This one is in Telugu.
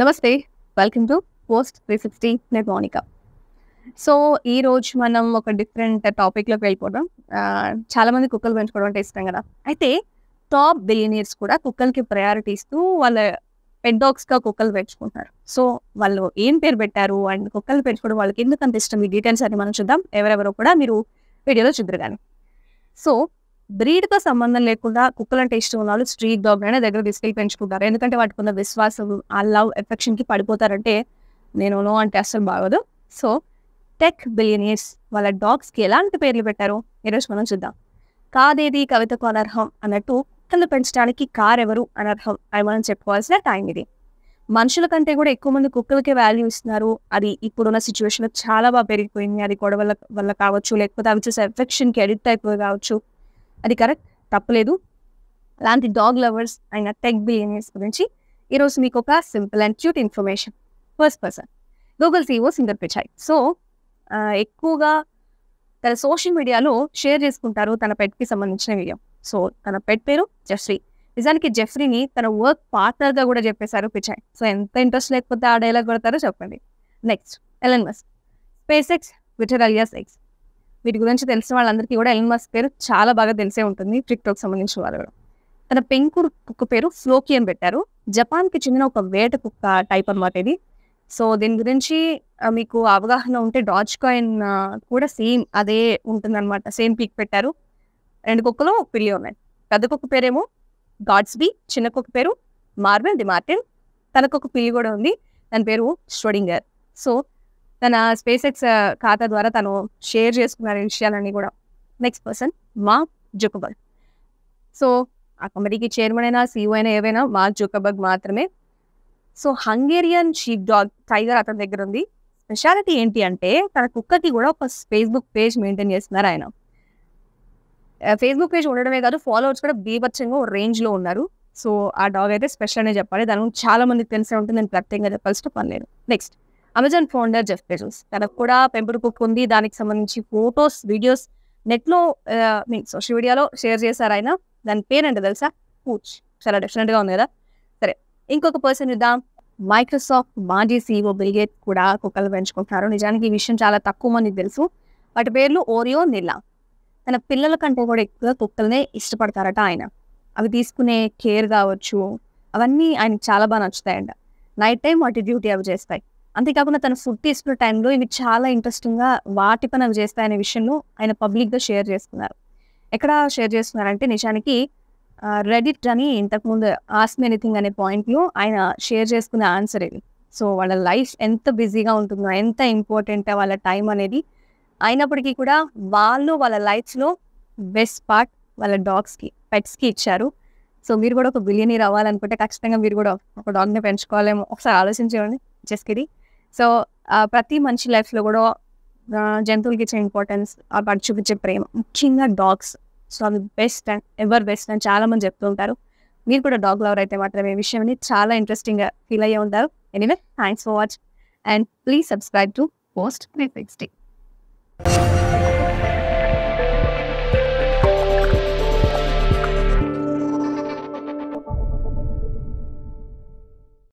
నమస్తే welcome to post three sixty నేను మోనిక సో ఈ రోజు మనం ఒక డిఫరెంట్ టాపిక్లోకి వెళ్ళిపోవడం చాలా మంది కుక్కలు పెంచుకోవడం అంటే ఇష్టం కదా అయితే టాప్ బిలియనియర్స్ కూడా కుక్కలకి ప్రయారిటీ ఇస్తూ వాళ్ళ పెట్ కుక్కలు పెంచుకుంటున్నారు సో వాళ్ళు ఏం పేరు పెట్టారు అండ్ కుక్కలు పెంచుకోవడం వాళ్ళకి ఎందుకు అంత ఇష్టం ఈ డీటెయిల్స్ అన్ని మనం చూద్దాం ఎవరెవరో కూడా మీరు వీడియోలో చూద్దరు కానీ సో బ్రీడ్తో సంబంధం లేకుండా అంటే ఇష్టం ఉన్న వాళ్ళు స్ట్రీట్ డాగ్ అయినా దగ్గర తీసుకెళ్ళి పెంచుకుంటారు ఎందుకంటే వాటికి ఉన్న విశ్వాసం ఆ లవ్ ఎఫెక్షన్కి పడిపోతారంటే నేను నో అంటే అస్సలు బాగోదు సో టెక్ బిలియనియర్స్ వాళ్ళ డాగ్స్కి ఎలాంటి పేర్లు పెట్టారో ఈరోజు మనం చూద్దాం కాదేది కవితకు అనర్హం అన్నట్టు కుక్కలు పెంచడానికి ఎవరు అనర్హం అని మనం చెప్పుకోవాల్సిన టైం ఇది మనుషుల కంటే కూడా ఎక్కువ మంది కుక్కలకే వాల్యూ ఇస్తున్నారు అది ఇప్పుడున్న సిచ్యువేషన్లో చాలా బాగా పెరిగిపోయింది అది గొడవల వల్ల కావచ్చు లేకపోతే అవి చూసే ఎఫెక్షన్కి అడిక్ట్ అయిపోయి కావచ్చు అది కరెక్ట్ తప్పలేదు అలాంటి డాగ్ లవర్స్ అయిన టెక్ బిలియనర్స్ గురించి ఈరోజు మీకు ఒక simple and cute information first person Google CEO Sundar Pichai so ఎక్కువగా తన సోషల్ మీడియాలో షేర్ చేసుకుంటారు తన పెట్కి సంబంధించిన వీడియో సో తన పెట్ పేరు జెఫ్రీ నిజానికి జెఫ్రీని తన వర్క్ పార్ట్నర్గా కూడా చెప్పేశారు పిచాయ్ సో ఎంత ఇంట్రెస్ట్ లేకపోతే ఆ డైలాగ్ కొడతారో చెప్పండి next Elon Musk space X Twitter alias X వీటి గురించి తెలిసిన వాళ్ళందరికీ కూడా ఎలిన్ మస్క్ పేరు చాలా బాగా తెలిసే ఉంటుంది టిక్ సంబంధించిన వాళ్ళు తన పెంకుర్ కుక్క పేరు ఫ్లోకి అని పెట్టారు జపాన్కి చెందిన ఒక వేట కుక్క టైప్ అనమాట ఇది సో దీని గురించి మీకు అవగాహన ఉంటే డాజ్ కాయిన్ కూడా సేమ్ అదే ఉంటుందన్నమాట సేమ్ పీక్ పెట్టారు రెండు కుక్కలు పిల్లి ఉన్నాయి పెద్ద కుక్క పేరేమో గాడ్స్బీ చిన్న కుక్క పేరు మార్వెల్ ది మార్టిన్ తనకు ఒక పిల్లి కూడా ఉంది దాని పేరు స్టోడింగర్ సో తన స్పేస్ ఎక్స్ ఖాతా ద్వారా తను షేర్ చేసుకున్నారు విషయాలన్నీ కూడా నెక్స్ట్ పర్సన్ మా జుకబర్గ్ సో ఆ కంపెనీకి చైర్మన్ అయినా సీఓ అయినా ఏవైనా మా జుకబర్గ్ మాత్రమే so Hungarian sheep dog tiger అతని దగ్గర ఉంది స్పెషాలిటీ ఏంటి అంటే తన కుక్కకి కూడా ఒక ఫేస్బుక్ పేజ్ మెయింటైన్ చేస్తున్నారు ఆయన ఫేస్బుక్ పేజ్ ఉండడమే కాదు ఫాలోవర్స్ కూడా బీభత్సంగా రేంజ్లో ఉన్నారు సో ఆ డాగ్ అయితే స్పెషల్ అనే చెప్పాలి దాని చాలా మందికి తెలిసే ఉంటుంది నేను ప్రత్యేకంగా చెప్పాల్సిన పని లేదు next Amazon founder Jeff Bezos తనకు కూడా పెంపుడు కుక్ ఉంది దానికి సంబంధించి ఫొటోస్ వీడియోస్ నెట్లో మీన్ సోషల్ మీడియాలో షేర్ చేశారు ఆయన దాని పేరేంటో తెలుసా కూచ్ చాలా డిఫరెంట్గా ఉంది కదా సరే ఇంకొక పర్సన్ ఇద్దాం మైక్రోసాఫ్ట్ మాజీ సీఓ బిల్గేట్ e కూడా కుక్కలు పెంచుకుంటున్నారు నిజానికి ఈ విషయం చాలా తక్కువ మంది తెలుసు వాటి పేర్లు ఓరియో నిల్లా తన పిల్లల కంటే కూడా ఎక్కువ కుక్కలనే ఇష్టపడతారట ఆయన అవి తీసుకునే కేర్ కావచ్చు అవన్నీ ఆయనకు చాలా బాగా నచ్చుతాయంట నైట్ టైం వాటి డ్యూటీ అవి చేస్తాయి అంతేకాకుండా తను ఫుడ్ తీసుకున్న టైంలో ఇవి చాలా ఇంట్రెస్టింగ్గా వాటి పని పనం చేస్తాయనే విషయంలో ఆయన గా షేర్ చేసుకున్నారు ఎక్కడ షేర్ చేస్తున్నారంటే నిజానికి రెడిట్ అని ఇంతకుముందు ఆస్క్ ఎనీథింగ్ అనే పాయింట్లో ఆయన షేర్ చేసుకున్న ఆన్సర్ ఇది సో వాళ్ళ లైఫ్ ఎంత బిజీగా ఉంటుందో ఎంత ఇంపార్టెంట్ వాళ్ళ టైం అనేది అయినప్పటికీ కూడా వాళ్ళు వాళ్ళ లైఫ్లో బెస్ట్ పార్ట్ వాళ్ళ డాగ్స్కి పెట్స్కి ఇచ్చారు సో మీరు కూడా ఒక బిలియనీర్ అవ్వాలనుకుంటే ఖచ్చితంగా మీరు కూడా ఒక డాగ్ని పెంచుకోవాలేమో ఒకసారి ఆలోచించండి జస్ట్ సో ప్రతి మనిషి లైఫ్లో కూడా జంతువులకి ఇచ్చే ఇంపార్టెన్స్ వాటి చూపించే ప్రేమ ముఖ్యంగా డాగ్స్ సో అవి బెస్ట్ అండ్ ఎవర్ బెస్ట్ అని చాలా మంది చెప్తూ ఉంటారు మీరు కూడా డాగ్ లవర్ అయితే మాత్రం ఈ అని చాలా ఇంట్రెస్టింగ్గా ఫీల్ అయ్యే ఉంటారు anyway thanks for watch and please subscribe to post three day